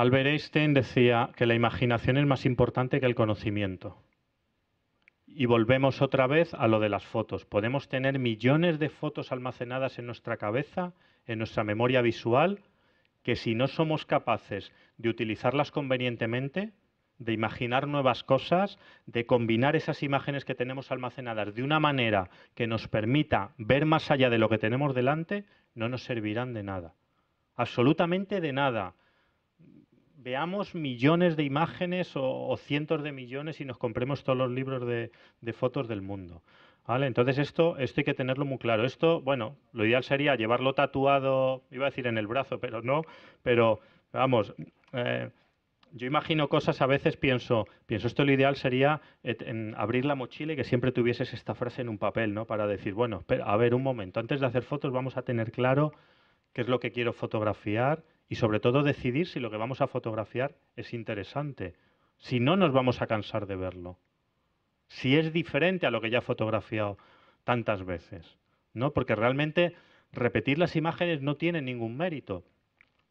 Albert Einstein decía que la imaginación es más importante que el conocimiento. Y volvemos otra vez a lo de las fotos. Podemos tener millones de fotos almacenadas en nuestra cabeza, en nuestra memoria visual, que si no somos capaces de utilizarlas convenientemente, de imaginar nuevas cosas, de combinar esas imágenes que tenemos almacenadas de una manera que nos permita ver más allá de lo que tenemos delante, no nos servirán de nada. Absolutamente de nada veamos millones de imágenes o, cientos de millones y nos compremos todos los libros de, fotos del mundo. Entonces esto, esto hay que tenerlo muy claro. Esto, bueno, lo ideal sería llevarlo tatuado, iba a decir en el brazo, pero no, pero vamos, eh, yo imagino cosas, a veces pienso, pienso esto lo ideal sería abrir la mochila y que siempre tuvieses esta frase en un papel, ¿no? Para decir, bueno, a ver, un momento, antes de hacer fotos vamos a tener claro qué es lo que quiero fotografiar, y sobre todo decidir si lo que vamos a fotografiar es interesante, si no nos vamos a cansar de verlo, si es diferente a lo que ya he fotografiado tantas veces, ¿no? Porque realmente repetir las imágenes no tiene ningún mérito.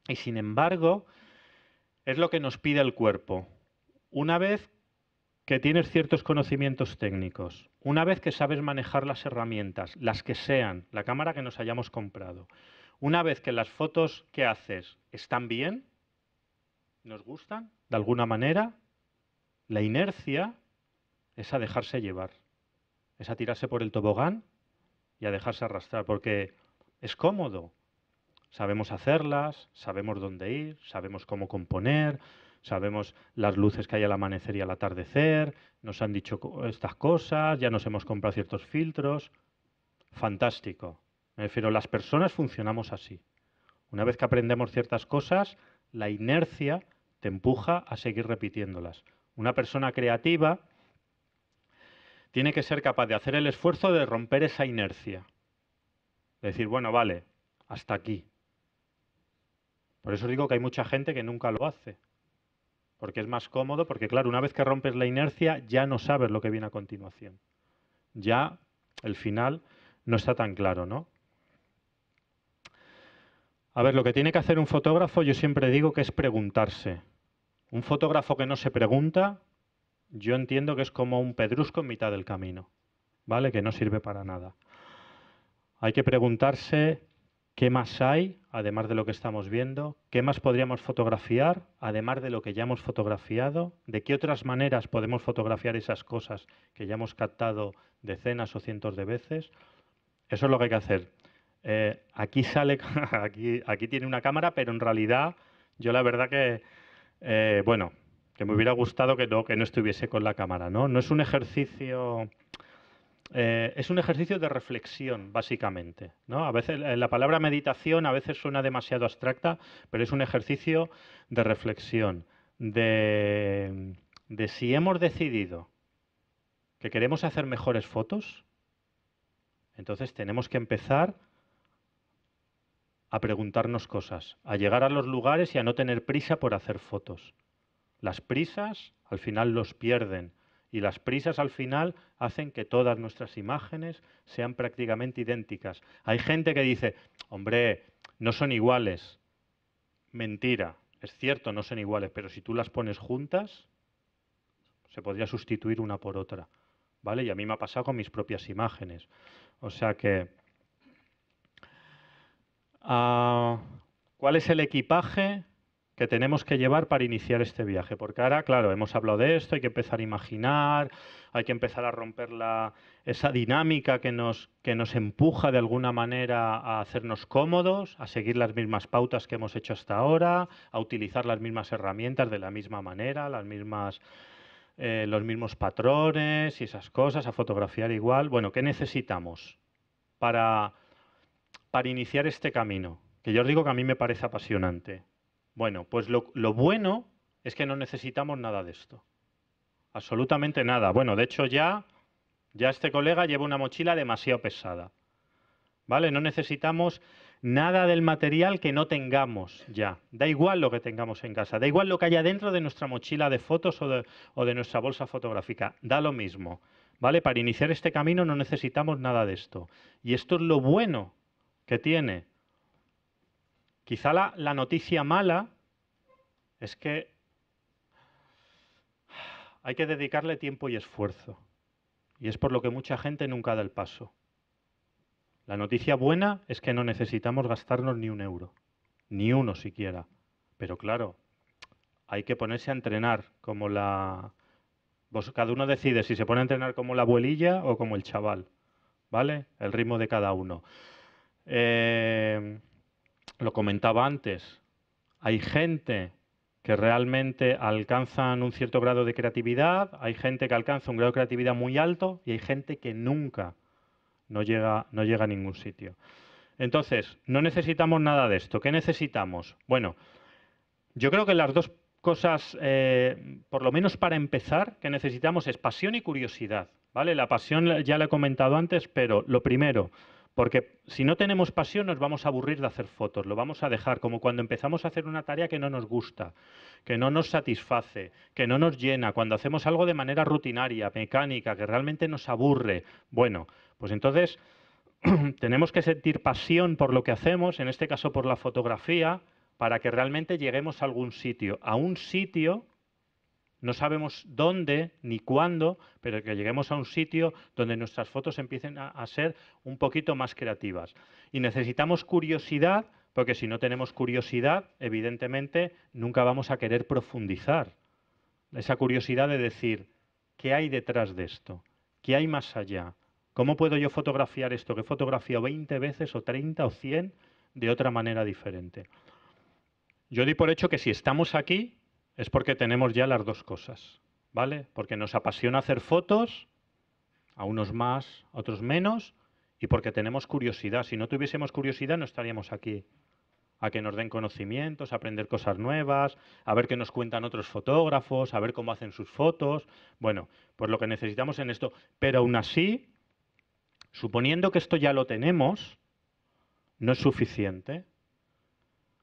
Y sin embargo, es lo que nos pide el cuerpo. Una vez que tienes ciertos conocimientos técnicos, una vez que sabes manejar las herramientas, las que sean, la cámara que nos hayamos comprado, una vez que las fotos que haces están bien, nos gustan, de alguna manera, la inercia es a dejarse llevar, es a tirarse por el tobogán y a dejarse arrastrar, porque es cómodo. Sabemos hacerlas, sabemos dónde ir, sabemos cómo componer, sabemos las luces que hay al amanecer y al atardecer, nos han dicho estas cosas, ya nos hemos comprado ciertos filtros. Fantástico. Me refiero, las personas funcionamos así. Una vez que aprendemos ciertas cosas, la inercia te empuja a seguir repitiéndolas. Una persona creativa tiene que ser capaz de hacer el esfuerzo de romper esa inercia. De decir, bueno, vale, hasta aquí. Por eso digo que hay mucha gente que nunca lo hace. Porque es más cómodo, porque claro, una vez que rompes la inercia ya no sabes lo que viene a continuación. Ya el final no está tan claro, ¿no? A ver, lo que tiene que hacer un fotógrafo, yo siempre digo que es preguntarse. Un fotógrafo que no se pregunta, yo entiendo que es como un pedrusco en mitad del camino, ¿vale? Que no sirve para nada. Hay que preguntarse qué más hay, además de lo que estamos viendo, qué más podríamos fotografiar, además de lo que ya hemos fotografiado, de qué otras maneras podemos fotografiar esas cosas que ya hemos captado decenas o cientos de veces. Eso es lo que hay que hacer. Eh, aquí sale, aquí, tiene una cámara, pero en realidad yo la verdad que, eh, bueno, que me hubiera gustado que no, que no estuviese con la cámara, ¿no? es un ejercicio... Eh, es un ejercicio de reflexión, básicamente. A veces la palabra meditación a veces suena demasiado abstracta, pero es un ejercicio de reflexión, de si hemos decidido que queremos hacer mejores fotos, entonces tenemos que empezar a preguntarnos cosas, a llegar a los lugares y a no tener prisa por hacer fotos. Las prisas al final los pierden y las prisas al final hacen que todas nuestras imágenes sean prácticamente idénticas. Hay gente que dice, hombre, no son iguales. Mentira, es cierto, no son iguales, pero si tú las pones juntas, se podría sustituir una por otra. ¿Vale? Y a mí me ha pasado con mis propias imágenes. O sea que Ah, ¿Cuál es el equipaje que tenemos que llevar para iniciar este viaje? Porque ahora, claro, hemos hablado de esto, hay que empezar a imaginar, hay que empezar a romper esa dinámica que nos, empuja de alguna manera a hacernos cómodos, a seguir las mismas pautas que hemos hecho hasta ahora, a utilizar las mismas herramientas de la misma manera, eh, los mismos patrones y esas cosas, a fotografiar igual. Bueno, ¿qué necesitamos para para iniciar este camino, que yo os digo que a mí me parece apasionante. Bueno, pues lo, bueno es que no necesitamos nada de esto. Absolutamente nada. Bueno, de hecho ya, ya este colega lleva una mochila demasiado pesada. ¿Vale? No necesitamos nada del material que no tengamos ya. Da igual lo que tengamos en casa, da igual lo que haya dentro de nuestra mochila de fotos o de, o de, nuestra bolsa fotográfica, da lo mismo. ¿Vale? Para iniciar este camino no necesitamos nada de esto. Y esto es lo bueno que tiene. Quizá la, noticia mala es que hay que dedicarle tiempo y esfuerzo. Y es por lo que mucha gente nunca da el paso. La noticia buena es que no necesitamos gastarnos ni un euro, ni uno siquiera. Pero claro, hay que ponerse a entrenar como la... cada uno decide si se pone a entrenar como la abuelilla o como el chaval, ¿vale? El ritmo de cada uno. Em, lo comentaba antes, hay gente que realmente alcanzan un cierto grado de creatividad, hay gente que alcanza un grado de creatividad muy alto y hay gente que nunca no llega, no llega a ningún sitio. Entonces, no necesitamos nada de esto. ¿Qué necesitamos? Bueno, yo creo que las dos cosas, eh, por lo menos para empezar, que necesitamos es pasión y curiosidad. ¿vale? La pasión ya la he comentado antes, pero lo primero, porque si no tenemos pasión nos vamos a aburrir de hacer fotos, lo vamos a dejar, como cuando empezamos a hacer una tarea que no nos gusta, que no nos satisface, que no nos llena, cuando hacemos algo de manera rutinaria, mecánica, que realmente nos aburre. Bueno, pues entonces tenemos que sentir pasión por lo que hacemos, en este caso por la fotografía, para que realmente lleguemos a algún sitio, a un sitio no sabemos dónde ni cuándo, pero que lleguemos a un sitio donde nuestras fotos empiecen a, ser un poquito más creativas. Y necesitamos curiosidad, porque si no tenemos curiosidad, evidentemente nunca vamos a querer profundizar. Esa curiosidad de decir, ¿qué hay detrás de esto? ¿Qué hay más allá? ¿Cómo puedo yo fotografiar esto que fotografío 20 veces o 30 o 100 de otra manera diferente? Yo di por hecho que si estamos aquí, es porque tenemos ya las dos cosas, ¿vale? Porque nos apasiona hacer fotos, a unos más, a otros menos, y porque tenemos curiosidad. Si no tuviésemos curiosidad no estaríamos aquí a que nos den conocimientos, a aprender cosas nuevas, a ver qué nos cuentan otros fotógrafos, a ver cómo hacen sus fotos. Bueno, pues lo que necesitamos en esto. Pero aún así, suponiendo que esto ya lo tenemos, no es suficiente.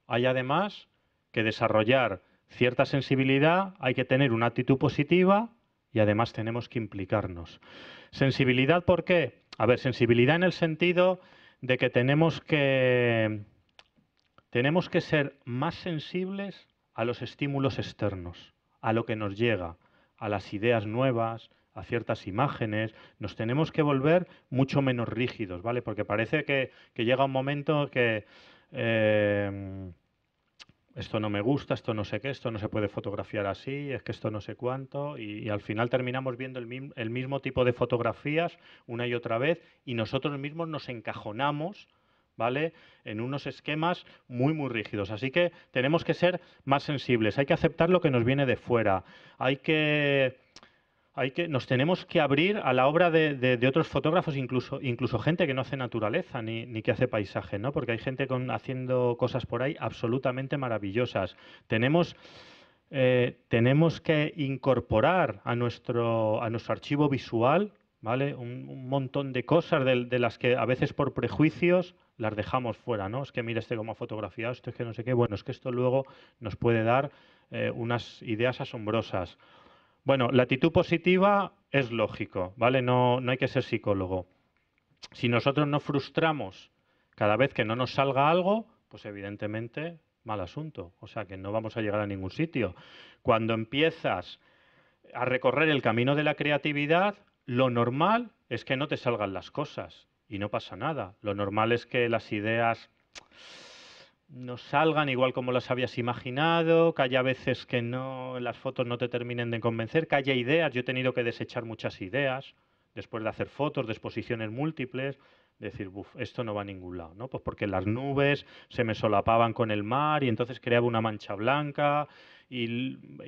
Hay además que desarrollar cierta sensibilidad, hay que tener una actitud positiva y además tenemos que implicarnos. Sensibilidad, ¿por qué? A ver, sensibilidad en el sentido de que tenemos que, tenemos que ser más sensibles a los estímulos externos, a lo que nos llega, a las ideas nuevas, a ciertas imágenes, nos tenemos que volver mucho menos rígidos, ¿vale? Porque parece que, llega un momento que... Eh, esto no me gusta, esto no sé qué, esto no se puede fotografiar así, es que esto no sé cuánto, y, al final terminamos viendo el, el, mismo tipo de fotografías una y otra vez, y nosotros mismos nos encajonamos, ¿vale? En unos esquemas muy, muy rígidos. Así que tenemos que ser más sensibles, hay que aceptar lo que nos viene de fuera, hay que hay que, nos tenemos que abrir a la obra de, otros fotógrafos, incluso, incluso gente que no hace naturaleza ni, ni que hace paisaje, ¿no? Porque hay gente con, haciendo cosas por ahí absolutamente maravillosas. Tenemos, eh, tenemos que incorporar a nuestro, a nuestro archivo visual, ¿vale? Un, montón de cosas de, las que a veces por prejuicios las dejamos fuera, ¿no? Es que mira este cómo ha fotografiado, esto es que no sé qué. Bueno, es que esto luego nos puede dar eh, unas ideas asombrosas bueno, la actitud positiva es lógico, ¿vale? No, no hay que ser psicólogo. Si nosotros nos frustramos cada vez que no nos salga algo, pues evidentemente mal asunto. O sea que no vamos a llegar a ningún sitio. Cuando empiezas a recorrer el camino de la creatividad, lo normal es que no te salgan las cosas y no pasa nada. Lo normal es que las ideas no salgan igual como las habías imaginado, que haya veces que no, las fotos no te terminen de convencer, que haya ideas. Yo he tenido que desechar muchas ideas después de hacer fotos de exposiciones múltiples, decir, Buf, esto no va a ningún lado, ¿no? Pues porque las nubes se me solapaban con el mar y entonces creaba una mancha blanca y,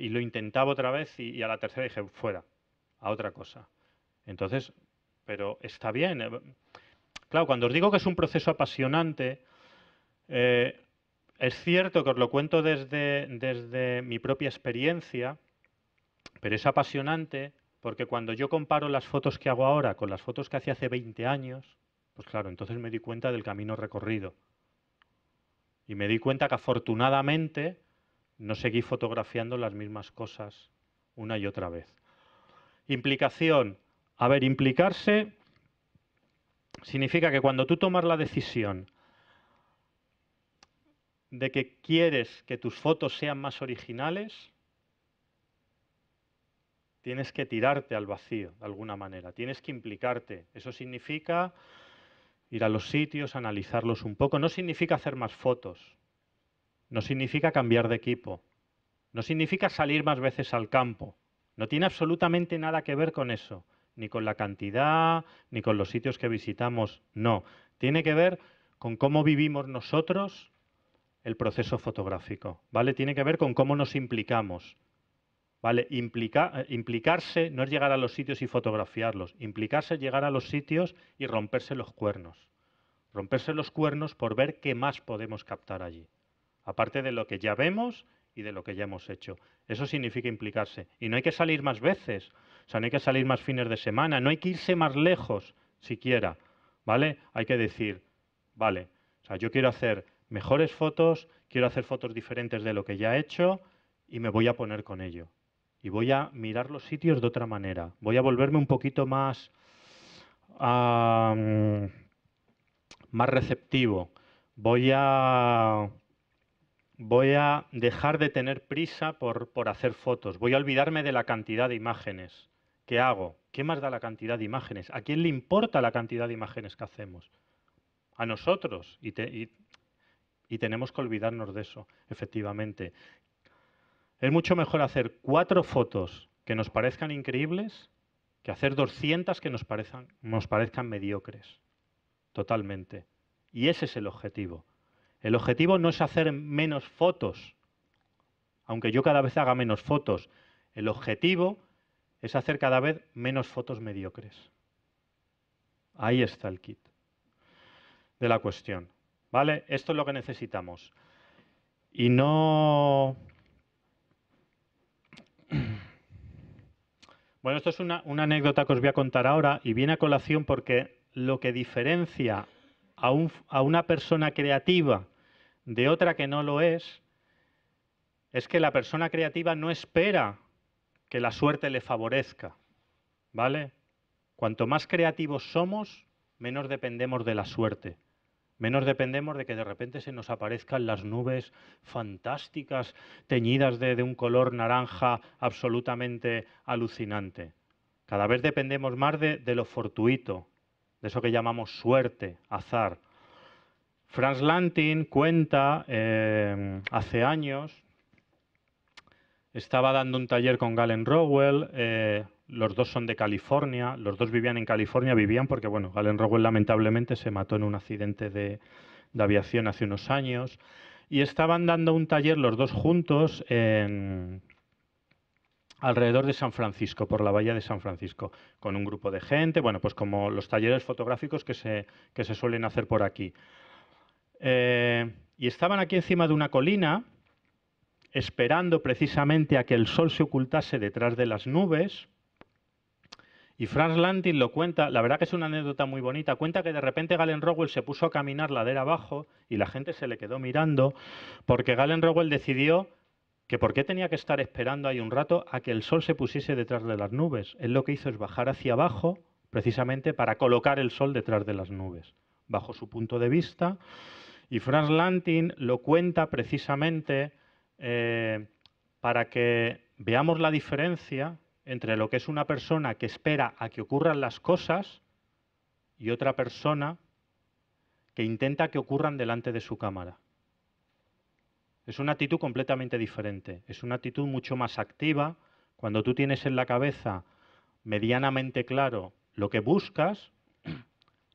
lo intentaba otra vez y, a la tercera dije, fuera, a otra cosa. Entonces, pero está bien. Claro, cuando os digo que es un proceso apasionante, eh, es cierto que os lo cuento desde, desde mi propia experiencia, pero es apasionante porque cuando yo comparo las fotos que hago ahora con las fotos que hacía hace 20 años, pues claro, entonces me di cuenta del camino recorrido. Y me di cuenta que afortunadamente no seguí fotografiando las mismas cosas una y otra vez. Implicación. A ver, implicarse significa que cuando tú tomas la decisión de que quieres que tus fotos sean más originales, tienes que tirarte al vacío de alguna manera, tienes que implicarte. Eso significa ir a los sitios, analizarlos un poco, no significa hacer más fotos, no significa cambiar de equipo, no significa salir más veces al campo, no tiene absolutamente nada que ver con eso, ni con la cantidad, ni con los sitios que visitamos, no, tiene que ver con cómo vivimos nosotros el proceso fotográfico, ¿vale? Tiene que ver con cómo nos implicamos, ¿vale? Eh, implicarse no es llegar a los sitios y fotografiarlos, implicarse es llegar a los sitios y romperse los cuernos. Romperse los cuernos por ver qué más podemos captar allí, aparte de lo que ya vemos y de lo que ya hemos hecho. Eso significa implicarse. Y no hay que salir más veces, o sea, no hay que salir más fines de semana, no hay que irse más lejos siquiera, ¿vale? Hay que decir, vale, o sea, yo quiero hacer mejores fotos, quiero hacer fotos diferentes de lo que ya he hecho y me voy a poner con ello. Y voy a mirar los sitios de otra manera. Voy a volverme un poquito más, más receptivo. Voy a, voy a dejar de tener prisa por, hacer fotos. Voy a olvidarme de la cantidad de imágenes que hago. ¿Qué más da la cantidad de imágenes? ¿A quién le importa la cantidad de imágenes que hacemos? A nosotros. Y, te, y tenemos que olvidarnos de eso, efectivamente. Es mucho mejor hacer cuatro fotos que nos parezcan increíbles que hacer 200 que nos parezcan, nos parezcan mediocres. Totalmente. Y ese es el objetivo. El objetivo no es hacer menos fotos, aunque yo cada vez haga menos fotos. El objetivo es hacer cada vez menos fotos mediocres. Ahí está el kit de la cuestión. ¿Vale? Esto es lo que necesitamos. Y no... Bueno, esto es una, anécdota que os voy a contar ahora y viene a colación porque lo que diferencia a, a una persona creativa de otra que no lo es, es que la persona creativa no espera que la suerte le favorezca, ¿vale? Cuanto más creativos somos, menos dependemos de la suerte. Menos dependemos de que de repente se nos aparezcan las nubes fantásticas, teñidas de, un color naranja absolutamente alucinante. Cada vez dependemos más de, lo fortuito, de eso que llamamos suerte, azar. Franz Lantin cuenta em, hace años, estaba dando un taller con Galen Rowell, eh, los dos son de California, los dos vivían en California, vivían porque, bueno, Galen Rowell lamentablemente se mató en un accidente de, aviación hace unos años, y estaban dando un taller los dos juntos alrededor de San Francisco, por la bahía de San Francisco, con un grupo de gente, bueno, pues como los talleres fotográficos que se, que se suelen hacer por aquí. Eh, y estaban aquí encima de una colina, esperando precisamente a que el sol se ocultase detrás de las nubes, y Franz Lantin lo cuenta, la verdad que es una anécdota muy bonita, cuenta que de repente Galen Rowell se puso a caminar ladera abajo y la gente se le quedó mirando porque Galen Rowell decidió que por qué tenía que estar esperando ahí un rato a que el sol se pusiese detrás de las nubes. Él lo que hizo es bajar hacia abajo precisamente para colocar el sol detrás de las nubes, bajo su punto de vista. Y Franz Lantin lo cuenta precisamente eh, para que veamos la diferencia entre lo que es una persona que espera a que ocurran las cosas y otra persona que intenta que ocurran delante de su cámara. Es una actitud completamente diferente, es una actitud mucho más activa. Cuando tú tienes en la cabeza medianamente claro lo que buscas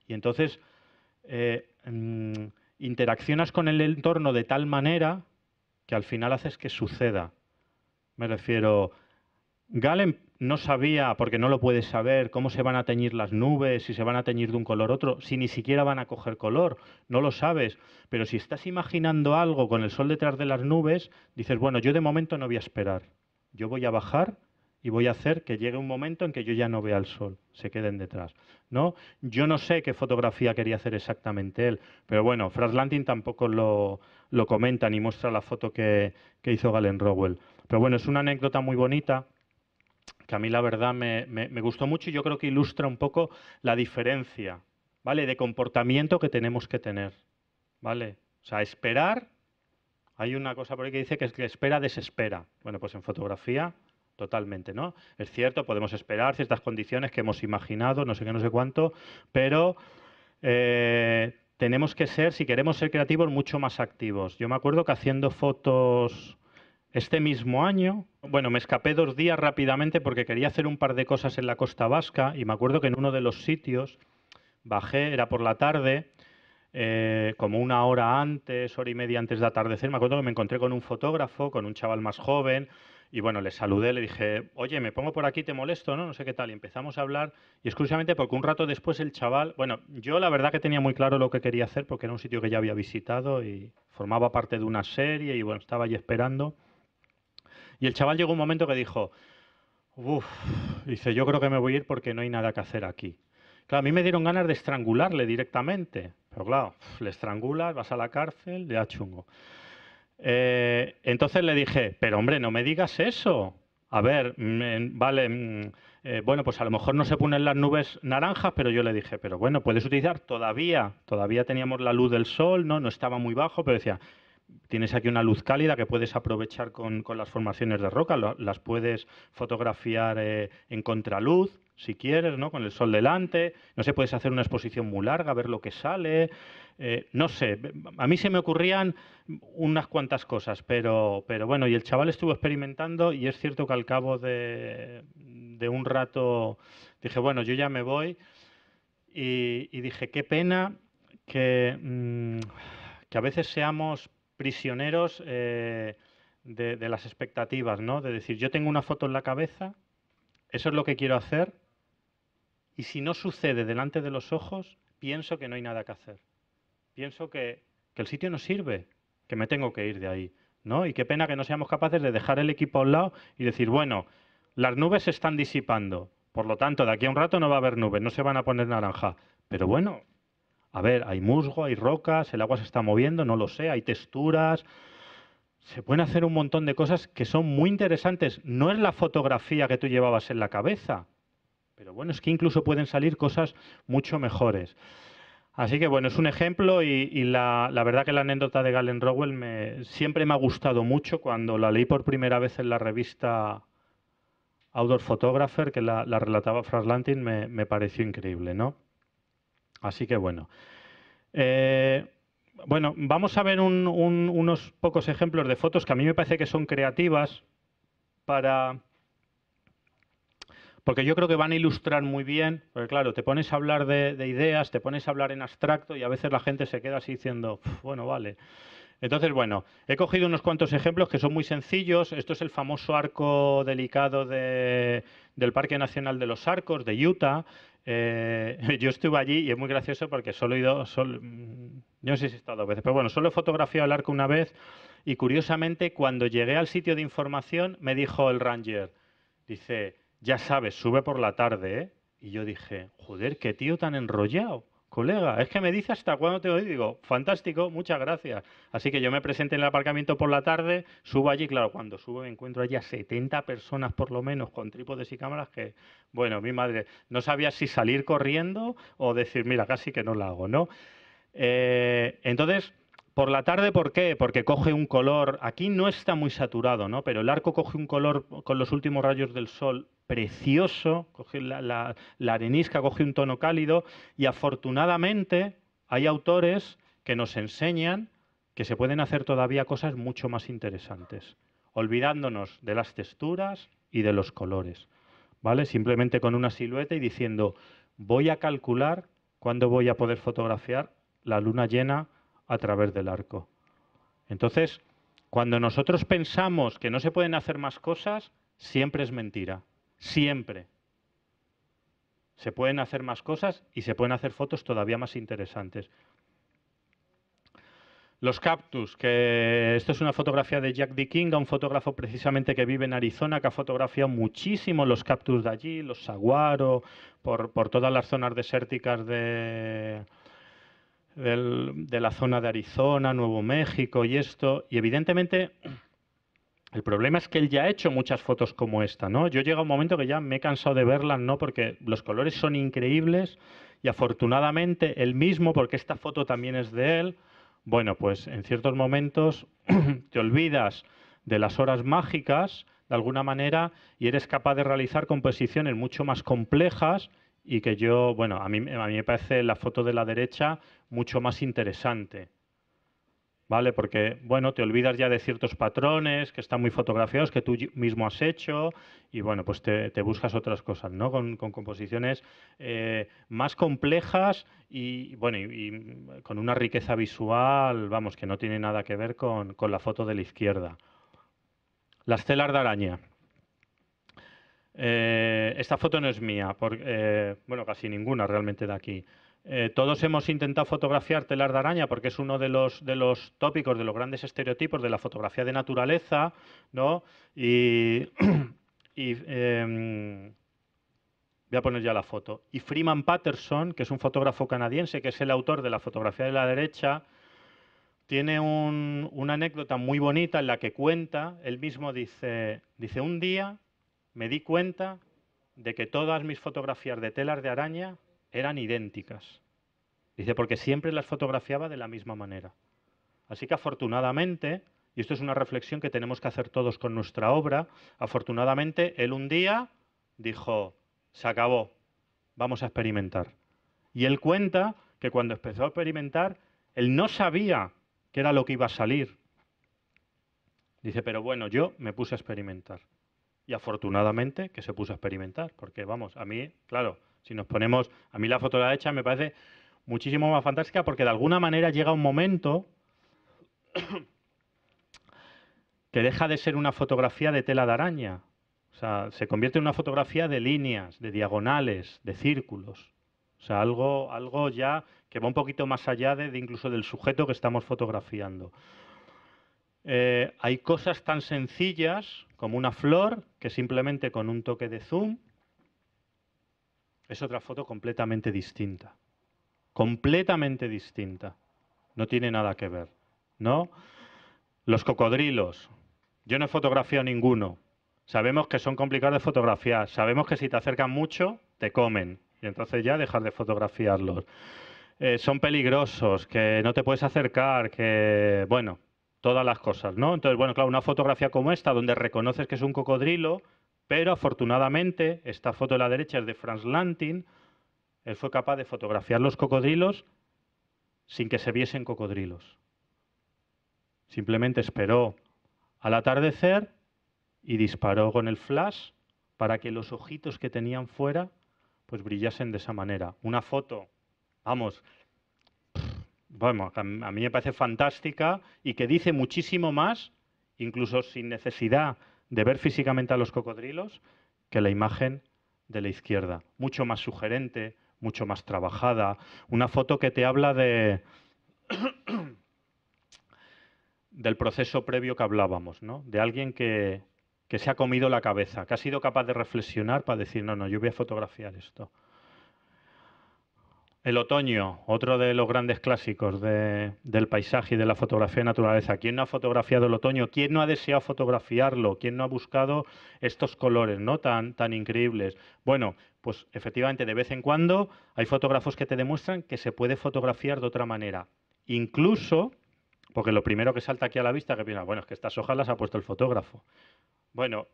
y entonces eh, mm, interaccionas con el entorno de tal manera que al final haces que suceda. Me refiero, Galen no sabía, porque no lo puede saber, cómo se van a teñir las nubes, si se van a teñir de un color otro, si ni siquiera van a coger color, no lo sabes. Pero si estás imaginando algo con el sol detrás de las nubes, dices, bueno, yo de momento no voy a esperar, yo voy a bajar y voy a hacer que llegue un momento en que yo ya no vea el sol, se queden detrás. ¿no? Yo no sé qué fotografía quería hacer exactamente él, pero bueno, Franz tampoco lo, lo comenta ni muestra la foto que, que hizo Galen Rowell. Pero bueno, es una anécdota muy bonita que a mí la verdad me, gustó mucho y yo creo que ilustra un poco la diferencia, ¿vale? De comportamiento que tenemos que tener, ¿vale? O sea, esperar, hay una cosa por ahí que dice que, es que espera desespera. Bueno, pues en fotografía totalmente, ¿no? Es cierto, podemos esperar ciertas condiciones que hemos imaginado, no sé qué, no sé cuánto, pero eh, tenemos que ser, si queremos ser creativos, mucho más activos. Yo me acuerdo que haciendo fotos este mismo año, bueno, me escapé dos días rápidamente porque quería hacer un par de cosas en la costa vasca y me acuerdo que en uno de los sitios bajé, era por la tarde, eh, como una hora antes, hora y media antes de atardecer, me acuerdo que me encontré con un fotógrafo, con un chaval más joven, y bueno, le saludé, le dije, oye, me pongo por aquí, te molesto, ¿no? No sé qué tal. Y empezamos a hablar, y exclusivamente porque un rato después el chaval, bueno, yo la verdad que tenía muy claro lo que quería hacer porque era un sitio que ya había visitado y formaba parte de una serie y bueno, estaba ahí esperando. Y el chaval llegó un momento que dijo, uff, dice, yo creo que me voy a ir porque no hay nada que hacer aquí. Claro, a mí me dieron ganas de estrangularle directamente, pero claro, le estrangulas, vas a la cárcel, ya chungo. Eh, entonces le dije, pero hombre, no me digas eso. A ver, mm, eh, vale, mm, eh, bueno, pues a lo mejor no se ponen las nubes naranjas, pero yo le dije, pero bueno, puedes utilizar todavía, todavía teníamos la luz del sol, no, no estaba muy bajo, pero decía, tienes aquí una luz cálida que puedes aprovechar con, las formaciones de roca, las puedes fotografiar eh, en contraluz, si quieres, ¿no? Con el sol delante, no sé, puedes hacer una exposición muy larga, ver lo que sale, eh, no sé, a mí se me ocurrían unas cuantas cosas, pero, pero bueno, y el chaval estuvo experimentando y es cierto que al cabo de, un rato dije, bueno, yo ya me voy y, dije, qué pena que, mm, que a veces seamos prisioneros eh, de, las expectativas, ¿no? De decir, yo tengo una foto en la cabeza, eso es lo que quiero hacer, y si no sucede delante de los ojos, pienso que no hay nada que hacer. Pienso que, el sitio no sirve, que me tengo que ir de ahí, ¿no? Y qué pena que no seamos capaces de dejar el equipo a un lado y decir, bueno, las nubes se están disipando, por lo tanto, de aquí a un rato no va a haber nubes, no se van a poner naranja. Pero bueno, a ver, hay musgo, hay rocas, el agua se está moviendo, no lo sé, hay texturas. Se pueden hacer un montón de cosas que son muy interesantes. No es la fotografía que tú llevabas en la cabeza, pero bueno, es que incluso pueden salir cosas mucho mejores. Así que bueno, es un ejemplo y, la, verdad que la anécdota de Galen Rowell me, siempre me ha gustado mucho cuando la leí por primera vez en la revista Outdoor Photographer, que la, relataba Franz Lantin, me pareció increíble, ¿no? Así que bueno. Eh, bueno, vamos a ver unos pocos ejemplos de fotos que a mí me parece que son creativas para... Porque yo creo que van a ilustrar muy bien, porque claro, te pones a hablar de, ideas, te pones a hablar en abstracto y a veces la gente se queda así diciendo, bueno, vale. Entonces, bueno, he cogido unos cuantos ejemplos que son muy sencillos. Esto es el famoso arco delicado del Parque Nacional de los Arcos, de Utah. Eh, yo estuve allí y es muy gracioso porque solo he ido, mm, no sé si he estado dos veces, pero bueno, solo he fotografiado el arco una vez y curiosamente cuando llegué al sitio de información me dijo el ranger, dice, ya sabes, sube por la tarde, ¿eh? Y yo dije, joder, qué tío tan enrollado colega, es que me dice hasta cuándo te oí. Digo, fantástico, muchas gracias. Así que yo me presenté en el aparcamiento por la tarde, subo allí, claro, cuando subo me encuentro allí a 70 personas por lo menos con trípodes y cámaras que, bueno, mi madre no sabía si salir corriendo o decir, mira, casi que no la hago, ¿no? Eh, entonces, por la tarde, ¿por qué? Porque coge un color, aquí no está muy saturado, ¿no? Pero el arco coge un color con los últimos rayos del sol precioso, coge la, arenisca coge un tono cálido y afortunadamente hay autores que nos enseñan que se pueden hacer todavía cosas mucho más interesantes, olvidándonos de las texturas y de los colores, ¿vale? Simplemente con una silueta y diciendo, voy a calcular cuándo voy a poder fotografiar la luna llena a través del arco. Entonces, cuando nosotros pensamos que no se pueden hacer más cosas, siempre es mentira. Siempre. Se pueden hacer más cosas y se pueden hacer fotos todavía más interesantes. Los cactus, que esto es una fotografía de Jack D. King, un fotógrafo precisamente que vive en Arizona, que ha fotografiado muchísimo los cactus de allí, los saguaro, por todas las zonas desérticas de, de la zona de Arizona, Nuevo México y esto. Y evidentemente el problema es que él ya ha hecho muchas fotos como esta, ¿no? Yo llega un momento que ya me he cansado de verlas, ¿no? Porque los colores son increíbles y afortunadamente él mismo, porque esta foto también es de él, bueno, pues en ciertos momentos te olvidas de las horas mágicas, de alguna manera, y eres capaz de realizar composiciones mucho más complejas y que yo, bueno, a mí, a me parece la foto de la derecha mucho más interesante. ¿Vale? Porque, bueno, te olvidas ya de ciertos patrones que están muy fotografiados, que tú mismo has hecho, y bueno, pues te, buscas otras cosas, ¿no? Con, composiciones eh, más complejas y, bueno, y, con una riqueza visual, vamos, que no tiene nada que ver con, con la foto de la izquierda. Las telas de araña. Eh, esta foto no es mía, eh, bueno, casi ninguna realmente de aquí. Eh, todos hemos intentado fotografiar telar de araña porque es uno de los, de los tópicos, de los grandes estereotipos de la fotografía de naturaleza, ¿no? Y, em, voy a poner ya la foto. Y Freeman Patterson, que es un fotógrafo canadiense, que es el autor de la fotografía de la derecha, tiene una anécdota muy bonita en la que cuenta, él mismo dice, dice, un día me di cuenta de que todas mis fotografías de telas de araña eran idénticas. Dice, porque siempre las fotografiaba de la misma manera. Así que afortunadamente, y esto es una reflexión que tenemos que hacer todos con nuestra obra, afortunadamente él un día dijo, se acabó, vamos a experimentar. Y él cuenta que cuando empezó a experimentar, él no sabía qué era lo que iba a salir. Dice, pero bueno, yo me puse a experimentar y afortunadamente que se puso a experimentar, porque vamos, a mí, claro, si nos ponemos, a mí la foto la hecha me parece muchísimo más fantástica porque de alguna manera llega un momento que deja de ser una fotografía de tela de araña, o sea, se convierte en una fotografía de líneas, de diagonales, de círculos. O sea, algo, algo ya que va un poquito más allá de incluso del sujeto que estamos fotografiando. Eh, hay cosas tan sencillas como una flor que simplemente con un toque de zoom es otra foto completamente distinta. Completamente distinta. No tiene nada que ver. ¿No? Los cocodrilos. Yo no he fotografiado ninguno. Sabemos que son complicados de fotografiar. Sabemos que si te acercan mucho, te comen. Y entonces ya dejar de fotografiarlos. Eh, son peligrosos, que no te puedes acercar, que... Bueno, todas las cosas, ¿no? Entonces, bueno, claro, una fotografía como esta, donde reconoces que es un cocodrilo, pero afortunadamente, esta foto de la derecha es de Franz Lantin, él fue capaz de fotografiar los cocodrilos sin que se viesen cocodrilos. Simplemente esperó al atardecer y disparó con el flash para que los ojitos que tenían fuera pues brillasen de esa manera. Una foto, vamos, bueno, a mí me parece fantástica y que dice muchísimo más, incluso sin necesidad de ver físicamente a los cocodrilos, que la imagen de la izquierda. Mucho más sugerente, mucho más trabajada. Una foto que te habla de... del proceso previo que hablábamos, ¿no? De alguien que, que se ha comido la cabeza, que ha sido capaz de reflexionar para decir, no, no, yo voy a fotografiar esto. El otoño, otro de los grandes clásicos del paisaje y de la fotografía de naturaleza. ¿Quién no ha fotografiado el otoño? ¿Quién no ha deseado fotografiarlo? ¿Quién no ha buscado estos colores no tan, tan increíbles? Bueno, pues efectivamente de vez en cuando hay fotógrafos que te demuestran que se puede fotografiar de otra manera. Incluso, porque lo primero que salta aquí a la vista que piensas, bueno, es que estas hojas las ha puesto el fotógrafo. Bueno,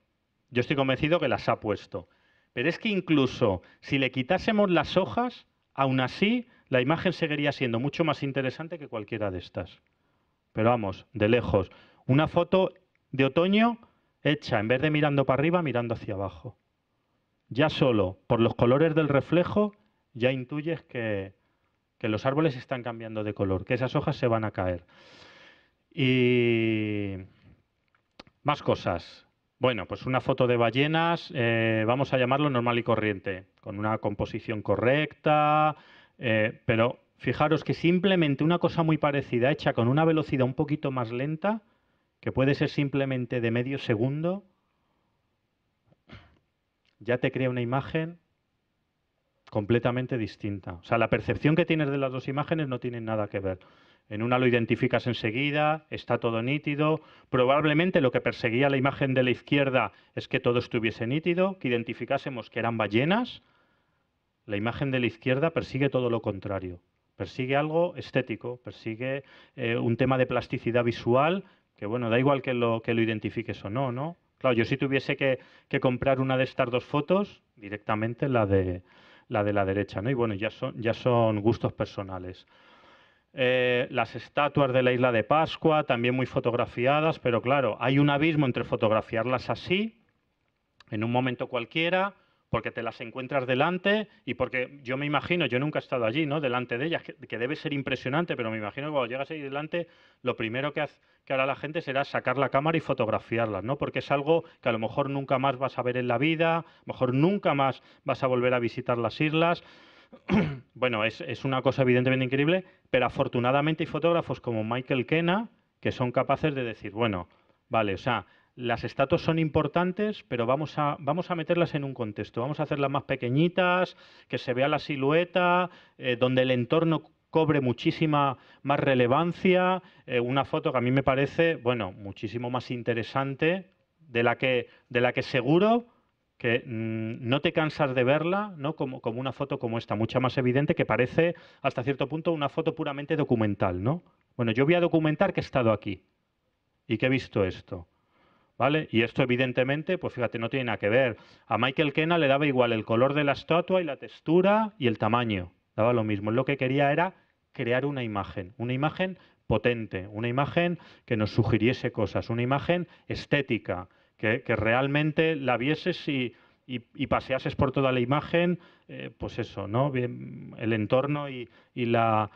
yo estoy convencido que las ha puesto. Pero es que incluso si le quitásemos las hojas, aún así la imagen seguiría siendo mucho más interesante que cualquiera de estas. Pero vamos, de lejos. Una foto de otoño hecha, en vez de mirando para arriba, mirando hacia abajo. Ya solo por los colores del reflejo, ya intuyes que, que los árboles están cambiando de color, que esas hojas se van a caer. Y más cosas. Bueno, pues una foto de ballenas, eh, vamos a llamarlo normal y corriente, con una composición correcta, eh, pero fijaros que simplemente una cosa muy parecida, hecha con una velocidad un poquito más lenta, que puede ser simplemente de medio segundo, ya te crea una imagen completamente distinta. O sea, la percepción que tienes de las dos imágenes no tiene nada que ver. En una lo identificas enseguida, está todo nítido. Probablemente lo que perseguía la imagen de la izquierda es que todo estuviese nítido, que identificásemos que eran ballenas. La imagen de la izquierda persigue todo lo contrario. Persigue algo estético, persigue eh, un tema de plasticidad visual, que bueno, da igual que lo, que lo identifiques o no, ¿no? Claro, yo si tuviese que comprar una de estas dos fotos, directamente la de, la de la derecha, ¿no? Y bueno, ya son, ya son gustos personales. Eh, las estatuas de la isla de Pascua, también muy fotografiadas, pero claro, hay un abismo entre fotografiarlas así, en un momento cualquiera, porque te las encuentras delante y porque yo me imagino, yo nunca he estado allí, ¿no? Delante de ellas, que, debe ser impresionante, pero me imagino que cuando llegas ahí delante, lo primero que, que hará la gente será sacar la cámara y fotografiarlas, ¿no? Porque es algo que a lo mejor nunca más vas a ver en la vida, a lo mejor nunca más vas a volver a visitar las islas. bueno, es, es una cosa evidentemente increíble, pero afortunadamente hay fotógrafos como Michael Kena que son capaces de decir, bueno, vale, o sea, las estatuas son importantes, pero vamos a, vamos a meterlas en un contexto. Vamos a hacerlas más pequeñitas, que se vea la silueta, eh, donde el entorno cobre muchísima más relevancia, eh, una foto que a mí me parece, bueno, muchísimo más interesante, de la que, de la que seguro que mm, no te cansas de verla, ¿no? Como, una foto como esta, mucha más evidente, que parece hasta cierto punto una foto puramente documental, ¿no? Bueno, yo voy a documentar que he estado aquí y que he visto esto. Y esto evidentemente, pues fíjate, no tiene nada que ver. A Michael Kena le daba igual el color de la estatua y la textura y el tamaño, daba lo mismo. Lo que quería era crear una imagen, una imagen potente, una imagen que nos sugiriese cosas, una imagen estética, que, realmente la vieses y, y, paseases por toda la imagen, eh, pues eso, ¿no? el entorno y, la,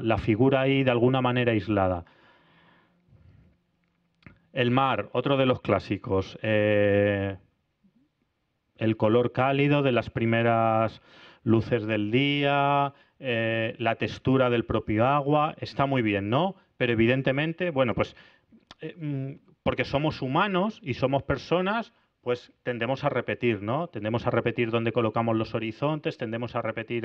la figura ahí de alguna manera aislada. El mar, otro de los clásicos. Eh, el color cálido de las primeras luces del día, eh, la textura del propio agua, está muy bien, ¿no? Pero evidentemente, bueno, pues eh, mm, porque somos humanos y somos personas pues tendemos a repetir, ¿no? Tendemos a repetir dónde colocamos los horizontes, tendemos a repetir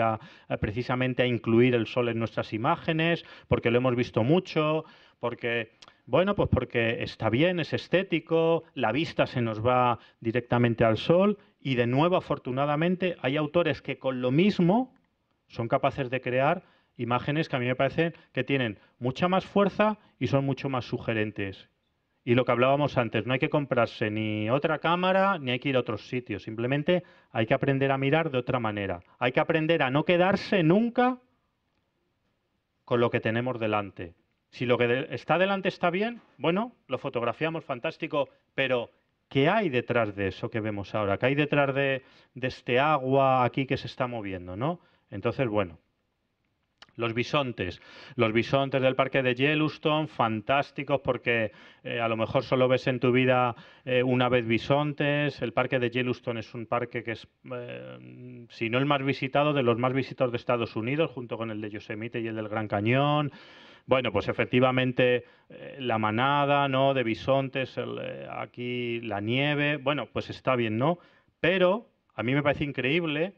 precisamente a incluir el sol en nuestras imágenes, porque lo hemos visto mucho, porque bueno, pues porque está bien, es estético, la vista se nos va directamente al sol y de nuevo afortunadamente hay autores que con lo mismo son capaces de crear imágenes que a mí me parecen que tienen mucha más fuerza y son mucho más sugerentes y lo que hablábamos antes, no hay que comprarse ni otra cámara, ni hay que ir a otros sitios, simplemente hay que aprender a mirar de otra manera. Hay que aprender a no quedarse nunca con lo que tenemos delante. Si lo que está delante está bien, bueno, lo fotografiamos, fantástico, pero ¿qué hay detrás de eso que vemos ahora? ¿Qué hay detrás de, de este agua aquí que se está moviendo? ¿no? Entonces, bueno, los bisontes. Los bisontes del parque de Yellowstone, fantásticos porque eh, a lo mejor solo ves en tu vida eh, una vez bisontes. El parque de Yellowstone es un parque que es, eh, si no el más visitado, de los más visitados de Estados Unidos, junto con el de Yosemite y el del Gran Cañón. Bueno, pues efectivamente la manada, ¿no? De bisontes, aquí la nieve, bueno, pues está bien, ¿no? Pero a mí me parece increíble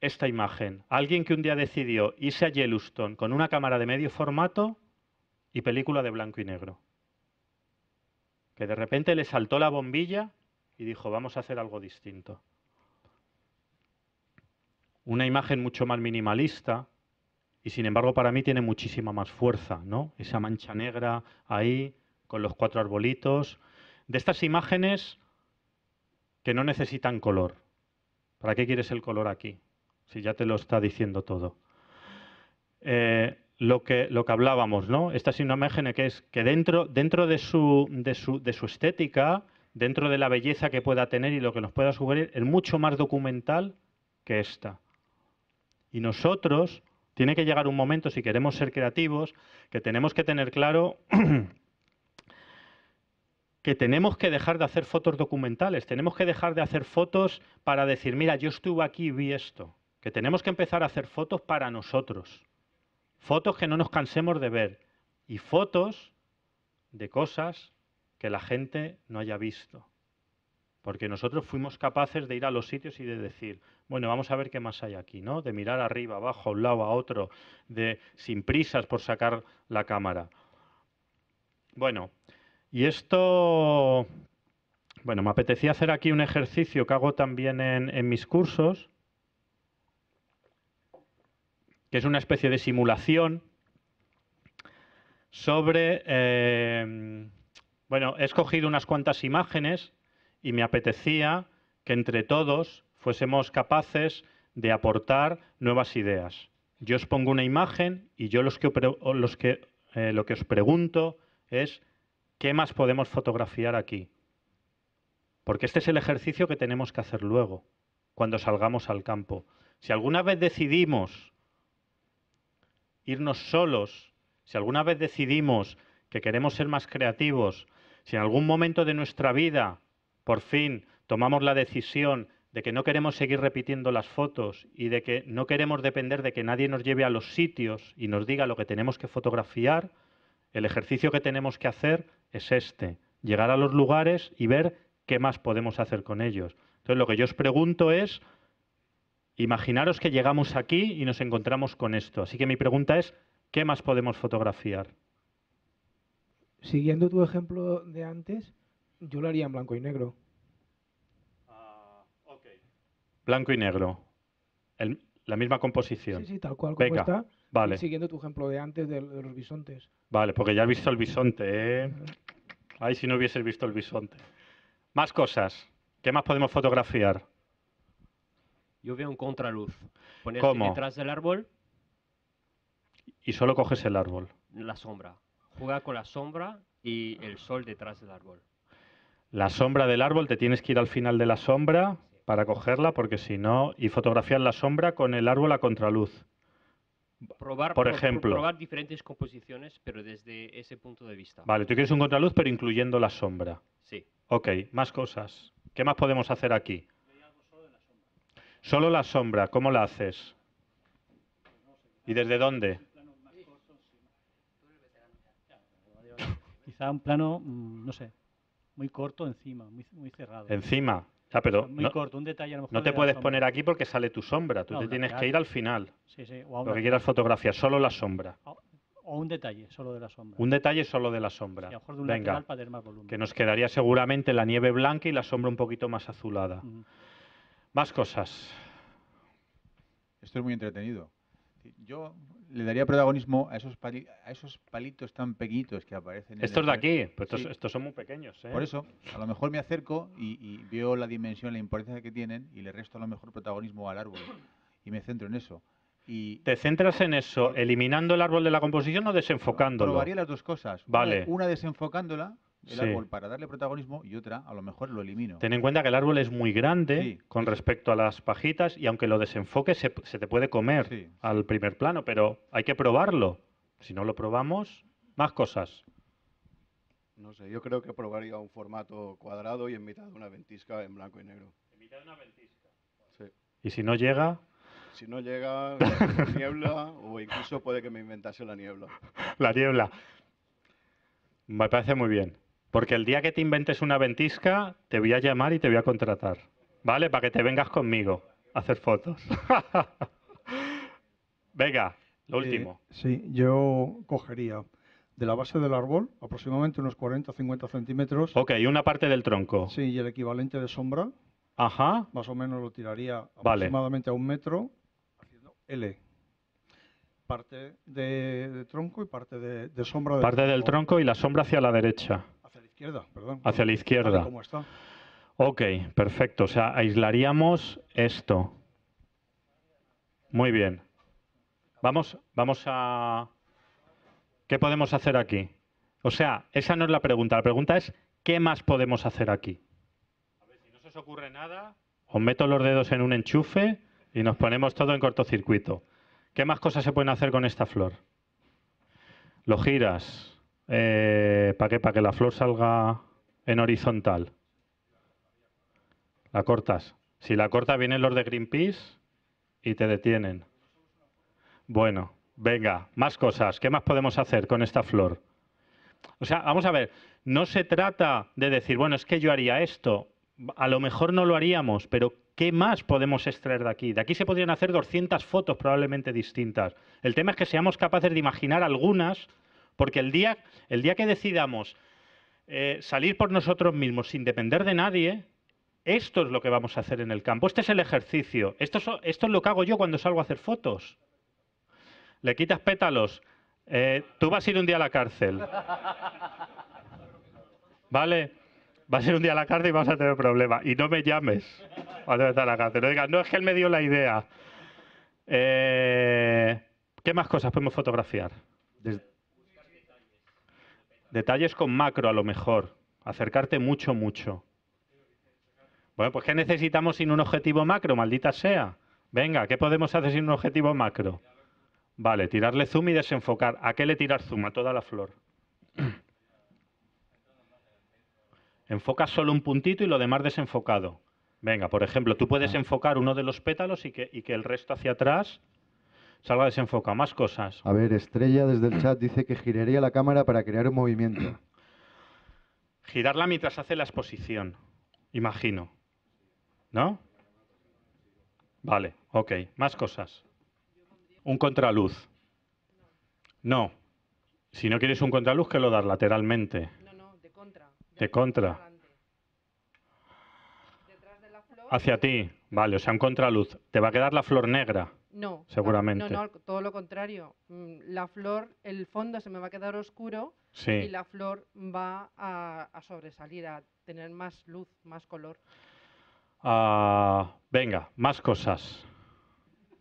esta imagen. Alguien que un día decidió irse a Yellowstone con una cámara de medio formato y película de blanco y negro. Que de repente le saltó la bombilla y dijo, vamos a hacer algo distinto. Una imagen mucho más minimalista y sin embargo para mí tiene muchísima más fuerza, ¿no? Esa mancha negra ahí con los cuatro arbolitos. De estas imágenes que no necesitan color. ¿Para qué quieres el color aquí? si ya te lo está diciendo todo. Eh, lo, que, lo que hablábamos, ¿no? Esta es una imagen que es que dentro, dentro de, de, su, de su estética, dentro de la belleza que pueda tener y lo que nos pueda sugerir, es mucho más documental que esta. Y nosotros, tiene que llegar un momento, si queremos ser creativos, que tenemos que tener claro que tenemos que dejar de hacer fotos documentales, tenemos que dejar de hacer fotos para decir, mira, yo estuve aquí y vi esto que tenemos que empezar a hacer fotos para nosotros, fotos que no nos cansemos de ver y fotos de cosas que la gente no haya visto. Porque nosotros fuimos capaces de ir a los sitios y de decir, bueno, vamos a ver qué más hay aquí, ¿no? De mirar arriba, abajo, a un lado, a otro, de sin prisas por sacar la cámara. Bueno, y esto, bueno, me apetecía hacer aquí un ejercicio que hago también en mis cursos, que es una especie de simulación sobre... Eh, bueno, he escogido unas cuantas imágenes y me apetecía que entre todos fuésemos capaces de aportar nuevas ideas. Yo os pongo una imagen y yo los que, los que, eh, lo que os pregunto es qué más podemos fotografiar aquí. Porque este es el ejercicio que tenemos que hacer luego, cuando salgamos al campo. Si alguna vez decidimos irnos solos, si alguna vez decidimos que queremos ser más creativos, si en algún momento de nuestra vida por fin tomamos la decisión de que no queremos seguir repitiendo las fotos y de que no queremos depender de que nadie nos lleve a los sitios y nos diga lo que tenemos que fotografiar, el ejercicio que tenemos que hacer es este, llegar a los lugares y ver qué más podemos hacer con ellos. Entonces lo que yo os pregunto es, Imaginaros que llegamos aquí y nos encontramos con esto. Así que mi pregunta es, ¿qué más podemos fotografiar? Siguiendo tu ejemplo de antes, yo lo haría en blanco y negro. Ah, blanco y negro. la misma composición. Sí, sí, tal cual como está. Vale. Siguiendo tu ejemplo de antes de, los bisontes. Vale, porque ya he visto el bisonte, ¿eh? Ay, si no hubieses visto el bisonte. Más cosas. ¿Qué más podemos fotografiar? Yo veo un contraluz. Ponerse detrás del árbol. Y solo coges el árbol. La sombra. Juega con la sombra y el sol detrás del árbol. La sombra del árbol, te tienes que ir al final de la sombra para cogerla, porque si no. Y fotografiar la sombra con el árbol a contraluz. por ejemplo. Probar diferentes composiciones, pero desde ese punto de vista. Vale, tú quieres un contraluz, pero incluyendo la sombra. Sí. Ok, más cosas. ¿Qué más podemos hacer aquí? Solo la sombra, ¿cómo la haces? ¿Y desde dónde? Quizá un plano, mm, no sé, muy corto encima, muy, cerrado. Encima. Ah, pero muy no, corto, un detalle a lo mejor no te puedes poner aquí porque sale tu sombra, tú te tienes que ir al final. Sí, lo que quieras fotografía. solo la sombra. O, un detalle solo de la sombra. Un detalle solo de la sombra. Venga, que nos quedaría seguramente la nieve blanca y la sombra un poquito más azulada. Más cosas. Esto es muy entretenido. Yo le daría protagonismo a esos, a esos palitos tan pequeñitos que aparecen. Estos de aquí, pues estos, son muy pequeños. ¿eh? Por eso, a lo mejor me acerco y, veo la dimensión, la importancia que tienen y le resto a lo mejor protagonismo al árbol y me centro en eso. Y ¿Te centras en eso, eliminando el árbol de la composición o desenfocándolo? Probaría las dos cosas. Vale. una desenfocándola el árbol para darle protagonismo y otra a lo mejor lo elimino. Ten en cuenta que el árbol es muy grande con respecto a las pajitas y aunque lo desenfoques se, te puede comer al primer plano, pero hay que probarlo. Si no lo probamos, más cosas. No sé, yo creo que probaría un formato cuadrado y en mitad de una ventisca en blanco y negro. En mitad de una ventisca. Sí. Y si no llega, si no llega niebla o incluso puede que me inventase la niebla. La niebla. Me parece muy bien. Porque el día que te inventes una ventisca, te voy a llamar y te voy a contratar. ¿Vale? Para que te vengas conmigo a hacer fotos. Venga, lo eh, último. sí, yo cogería de la base del árbol aproximadamente unos 40-50 centímetros. Ok, una parte del tronco. Sí, y el equivalente de sombra. Ajá. Más o menos lo tiraría aproximadamente a un metro, haciendo L parte de, tronco y parte de, sombra. parte del tronco y la sombra hacia la derecha. Hacia la izquierda. Ok, perfecto. O sea, aislaríamos esto. Muy bien. Vamos, vamos a... ¿Qué podemos hacer aquí? O sea, esa no es la pregunta. La pregunta es, ¿qué más podemos hacer aquí? A ver, si no se os ocurre nada, os meto los dedos en un enchufe y nos ponemos todo en cortocircuito. ¿Qué más cosas se pueden hacer con esta flor? Lo giras, eh, ¿Para qué? Para que la flor salga en horizontal. La cortas. Si la cortas vienen los de Greenpeace y te detienen. Bueno, venga, más cosas. ¿Qué más podemos hacer con esta flor? O sea, vamos a ver, no se trata de decir, bueno, es que yo haría esto. A lo mejor no lo haríamos, pero ¿qué más podemos extraer de aquí? De aquí se podrían hacer 200 fotos probablemente distintas. El tema es que seamos capaces de imaginar algunas porque el día, el día que decidamos eh, salir por nosotros mismos sin depender de nadie, esto es lo que vamos a hacer en el campo. Este es el ejercicio. Esto es, esto lo que hago yo cuando salgo a hacer fotos. Le quitas pétalos. Eh, tú vas a ir un día a la cárcel. ¿Vale? Vas a ir un día a la cárcel y vas a tener problemas. Y no me llames cuando estás a la cárcel. No digas, no, es que él me dio la idea. Eh, ¿Qué más cosas podemos fotografiar? Desde, Detalles con macro a lo mejor. Acercarte mucho, mucho. Bueno, pues ¿qué necesitamos sin un objetivo macro, maldita sea? Venga, ¿qué podemos hacer sin un objetivo macro? Vale, tirarle zoom y desenfocar. ¿A qué le tirar zoom? A toda la flor. Enfoca solo un puntito y lo demás desenfocado. Venga, por ejemplo, tú puedes ah. enfocar uno de los pétalos y que, y que el resto hacia atrás salga desenfoca. Más cosas. A ver, Estrella desde el chat dice que giraría la cámara para crear un movimiento. Girarla mientras hace la exposición, imagino. ¿No? Vale, ok. Más cosas. Un contraluz. No. Si no quieres un contraluz, que lo das lateralmente. No, no, de contra. De contra. Hacia ti. Vale, o sea, un contraluz. Te va a quedar la flor negra. No, seguramente. No, no, todo lo contrario. Mm, la flor, el fondo se me va a quedar oscuro y la flor va a, sobresalir, a tener más luz, más color. Ah, venga, más cosas.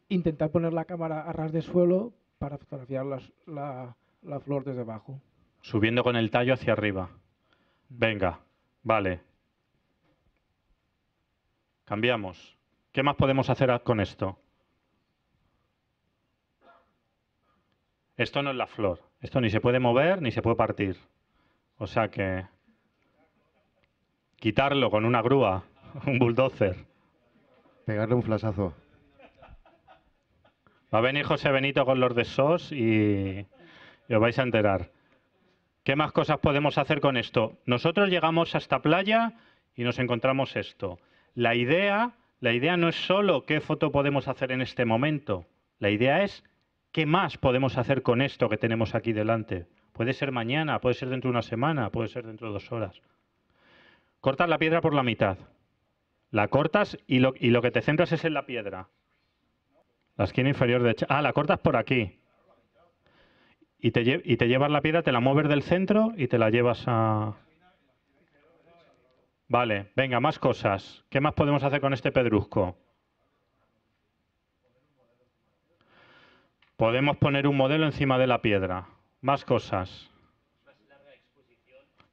Intentar poner la cámara a ras de suelo para fotografiar la, la flor desde abajo. Subiendo con el tallo hacia arriba. Venga, vale. Cambiamos. ¿Qué más podemos hacer con esto? Esto no es la flor. Esto ni se puede mover ni se puede partir. O sea que quitarlo con una grúa, un bulldozer. Pegarle un flasazo. Va a venir José Benito con los de SOS y, y os vais a enterar. ¿Qué más cosas podemos hacer con esto? Nosotros llegamos a esta playa y nos encontramos esto. La idea, la idea no es solo qué foto podemos hacer en este momento. La idea es ¿Qué más podemos hacer con esto que tenemos aquí delante? Puede ser mañana, puede ser dentro de una semana, puede ser dentro de dos horas. Cortas la piedra por la mitad. La cortas y lo, que te centras es en la piedra. La esquina inferior de Ah, la cortas por aquí. Y y te llevas la piedra, te la mueves del centro y te la llevas a... Vale, venga, más cosas. ¿Qué más podemos hacer con este pedrusco? Podemos poner un modelo encima de la piedra. Más cosas.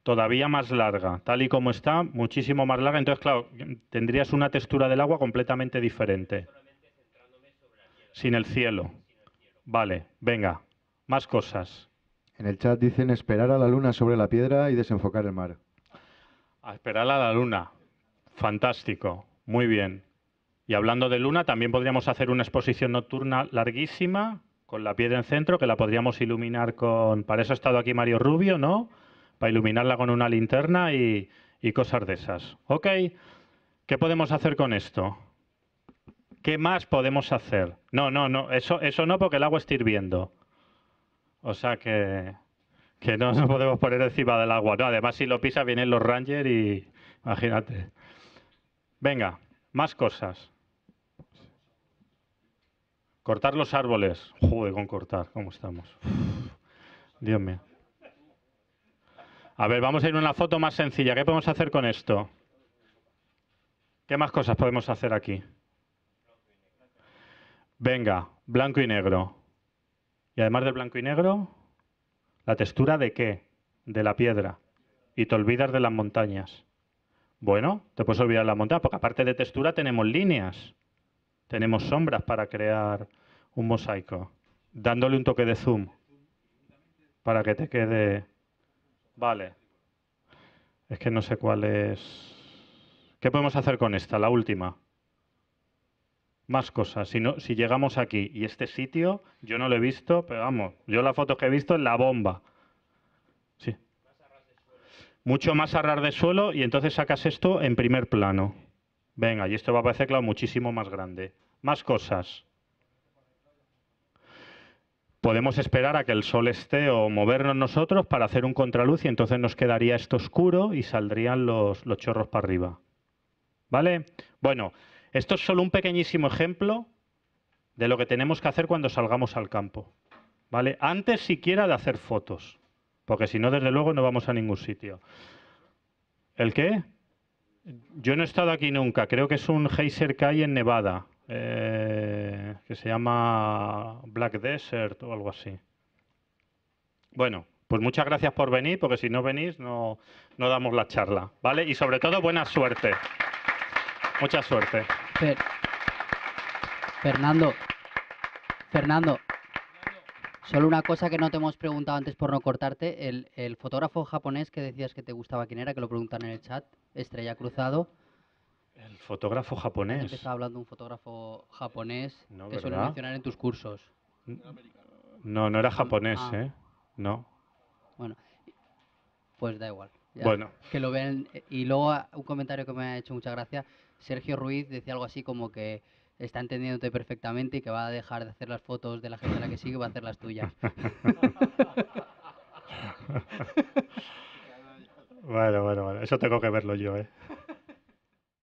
Todavía más larga, tal y como está, muchísimo más larga. Entonces, claro, tendrías una textura del agua completamente diferente. Sin el cielo. Vale, venga, más cosas. En el chat dicen esperar a la luna sobre la piedra y desenfocar el mar. A esperar a la luna. Fantástico, muy bien. Y hablando de luna, también podríamos hacer una exposición nocturna larguísima con la piedra en centro, que la podríamos iluminar con... Para eso ha estado aquí Mario Rubio, ¿no? Para iluminarla con una linterna y, cosas de esas. ¿Ok? ¿Qué podemos hacer con esto? ¿Qué más podemos hacer? No, no, no, eso, eso no porque el agua está hirviendo. O sea que, que no nos podemos poner encima del agua. No, además si lo pisa vienen los Rangers y imagínate. Venga, más cosas. Cortar los árboles. Joder, con cortar, ¿cómo estamos? Dios mío. A ver, vamos a ir a una foto más sencilla. ¿Qué podemos hacer con esto? ¿Qué más cosas podemos hacer aquí? Venga, blanco y negro. Y además del blanco y negro, ¿la textura de qué? De la piedra. Y te olvidas de las montañas. Bueno, te puedes olvidar de las montañas, porque aparte de textura tenemos líneas tenemos sombras para crear un mosaico, dándole un toque de zoom para que te quede... Vale. Es que no sé cuál es... ¿Qué podemos hacer con esta, la última? Más cosas. Si, no, si llegamos aquí y este sitio, yo no lo he visto, pero vamos, yo la foto que he visto es la bomba. Sí. Mucho más arrar de suelo y entonces sacas esto en primer plano. Venga, y esto va a parecer, claro, muchísimo más grande. Más cosas. Podemos esperar a que el sol esté o movernos nosotros para hacer un contraluz y entonces nos quedaría esto oscuro y saldrían los, los chorros para arriba. ¿Vale? Bueno, esto es solo un pequeñísimo ejemplo de lo que tenemos que hacer cuando salgamos al campo. ¿Vale? Antes siquiera de hacer fotos, porque si no, desde luego, no vamos a ningún sitio. ¿El qué? Yo no he estado aquí nunca. Creo que es un geyser que en Nevada, eh, que se llama Black Desert o algo así. Bueno, pues muchas gracias por venir, porque si no venís no, no damos la charla, ¿vale? Y sobre todo, buena suerte. Mucha suerte. Fernando, Fernando, Solo una cosa que no te hemos preguntado antes por no cortarte, el, el, fotógrafo japonés que decías que te gustaba, ¿quién era? Que lo preguntan en el chat, Estrella Cruzado. El fotógrafo japonés. Estaba hablando de un fotógrafo japonés que suele mencionar en tus cursos. No, no era japonés, ah. ¿eh? No. Bueno, pues da igual. bueno. Que lo vean. Eh, y luego ah, un comentario que me ha hecho mucha gracia. Sergio Ruiz decía algo así como que está entendiéndote perfectamente y que va a dejar de hacer las fotos de la gente a la que sigue y va a hacer las tuyas. bueno, bueno, bueno. Eso tengo que verlo yo, ¿eh?